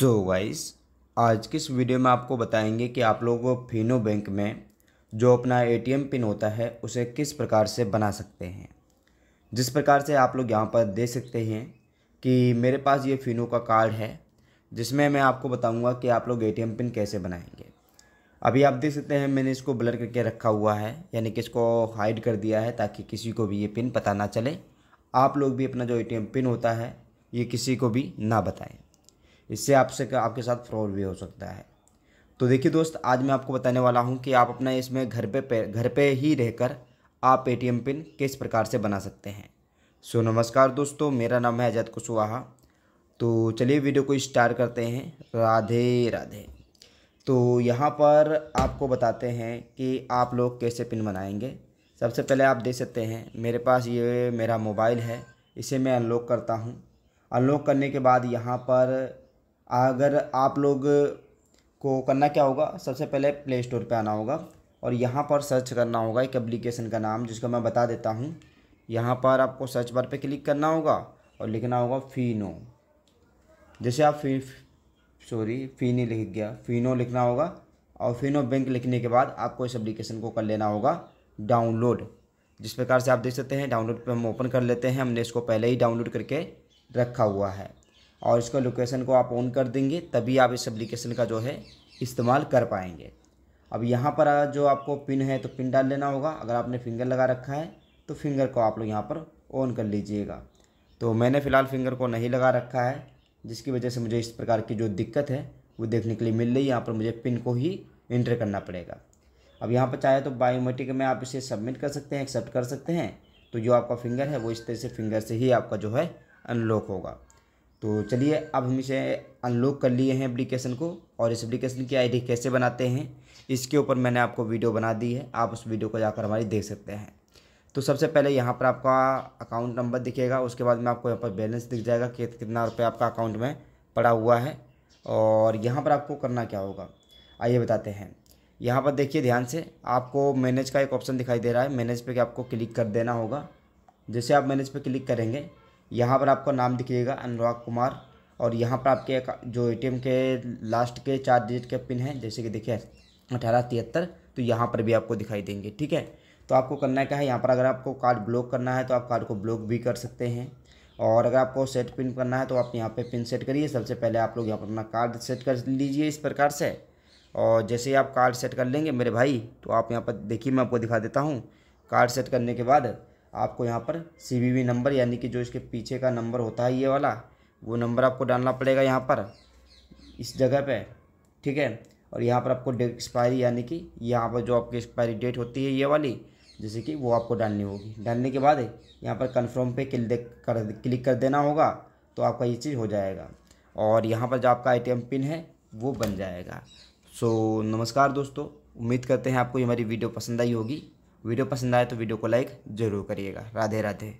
सो so vice आज के इस वीडियो में आपको बताएंगे कि आप लोग फिनो बैंक में जो अपना एटीएम पिन होता है उसे किस प्रकार से बना सकते हैं जिस प्रकार से आप लोग यहाँ पर देख सकते हैं कि मेरे पास ये फिनो का कार्ड है जिसमें मैं आपको बताऊँगा कि आप लोग एटीएम पिन कैसे बनाएंगे अभी आप देख सकते हैं मैंने इसको ब्लर करके रखा हुआ है यानी कि इसको हाइड कर दिया है ताकि किसी को भी ये पिन पता ना चले आप लोग भी अपना जो ए पिन होता है ये किसी को भी ना बताएँ इससे आपसे आपके साथ फ्रॉड भी हो सकता है तो देखिए दोस्त आज मैं आपको बताने वाला हूँ कि आप अपना इसमें घर पे घर पे ही रहकर आप पेटीएम पिन किस प्रकार से बना सकते हैं सो नमस्कार दोस्तों मेरा नाम है अजय कुशवाहा तो चलिए वीडियो को स्टार्ट करते हैं राधे राधे तो यहाँ पर आपको बताते हैं कि आप लोग कैसे पिन बनाएंगे सबसे पहले आप देख सकते हैं मेरे पास ये मेरा मोबाइल है इसे मैं अनलॉक करता हूँ अनलॉक करने के बाद यहाँ पर अगर आप लोग को करना क्या होगा सबसे पहले प्ले स्टोर पर आना होगा और यहाँ पर सर्च करना होगा एक एप्लीकेशन का नाम जिसका मैं बता देता हूँ यहाँ पर आपको सर्च बार पे क्लिक करना होगा और लिखना होगा फ़ीनो जैसे आप फी सॉरी फ़ीनी लिख गया फ़ीनो लिखना होगा और फिनो बैंक लिखने के बाद आपको इस एप्लीकेशन को कर लेना होगा डाउनलोड जिस प्रकार से आप देख सकते हैं डाउनलोड पे हम ओपन कर लेते हैं हमने इसको पहले ही डाउनलोड करके रखा हुआ है और इसका लोकेशन को आप ऑन कर देंगे तभी आप इस एप्लीकेशन का जो है इस्तेमाल कर पाएंगे अब यहाँ पर जो आपको पिन है तो पिन डाल लेना होगा अगर आपने फिंगर लगा रखा है तो फिंगर को आप लोग यहाँ पर ऑन कर लीजिएगा तो मैंने फ़िलहाल फिंगर को नहीं लगा रखा है जिसकी वजह से मुझे इस प्रकार की जो दिक्कत है वो देखने के लिए मिल रही है यहाँ पर मुझे पिन को ही इंटर करना पड़ेगा अब यहाँ पर चाहे तो बायोमेट्रिक में आप इसे सबमिट कर सकते हैं एक्सेप्ट कर सकते हैं तो जो आपका फिंगर है वो इस तरह से फिंगर से ही आपका जो है अनलॉक होगा तो चलिए अब हम इसे अनलॉक कर लिए हैं एप्लीकेशन को और इस एप्लीकेशन की आईडी कैसे बनाते हैं इसके ऊपर मैंने आपको वीडियो बना दी है आप उस वीडियो को जाकर हमारी देख सकते हैं तो सबसे पहले यहाँ पर आपका अकाउंट नंबर दिखेगा उसके बाद में आपको यहाँ पर बैलेंस दिख जाएगा कि कितना रुपये आपका अकाउंट में पड़ा हुआ है और यहाँ पर आपको करना क्या होगा आइए बताते हैं यहाँ पर देखिए ध्यान से आपको मैनेज का एक ऑप्शन दिखाई दे रहा है मैनेज पे आपको क्लिक कर देना होगा जैसे आप मैनेज पे क्लिक करेंगे यहाँ पर आपको नाम दिखिएगा अनुराग कुमार और यहाँ पर आपके जो ए के लास्ट के चार डिजिट के पिन हैं जैसे कि देखिए अठारह तिहत्तर तो यहाँ पर भी आपको दिखाई देंगे ठीक है तो आपको करना क्या है यहाँ पर अगर आपको कार्ड ब्लॉक करना है तो आप कार्ड को ब्लॉक भी कर सकते हैं और अगर आपको सेट पिन करना है तो आप यहाँ पे पिन सेट करिए सबसे पहले आप लोग यहाँ पर अपना कार्ड सेट कर लीजिए इस प्रकार से और जैसे ही आप कार्ड सेट कर लेंगे मेरे भाई तो आप यहाँ पर देखिए मैं आपको दिखा देता हूँ कार्ड सेट करने के बाद आपको यहाँ पर सी नंबर यानी कि जो इसके पीछे का नंबर होता है ये वाला वो नंबर आपको डालना पड़ेगा यहाँ पर इस जगह पे ठीक है और यहाँ पर आपको डेट एक्सपायरी यानी कि यहाँ पर जो आपकी एक्सपायरी डेट होती है ये वाली जैसे कि वो आपको डालनी होगी डालने के बाद यहाँ पर कन्फर्म पे क्लिक कर क्लिक कर देना होगा तो आपका ये चीज़ हो जाएगा और यहाँ पर जो आपका आई पिन है वो बन जाएगा सो नमस्कार दोस्तों उम्मीद करते हैं आपको ये हमारी वीडियो पसंद आई होगी वीडियो पसंद आए तो वीडियो को लाइक ज़रूर करिएगा राधे राधे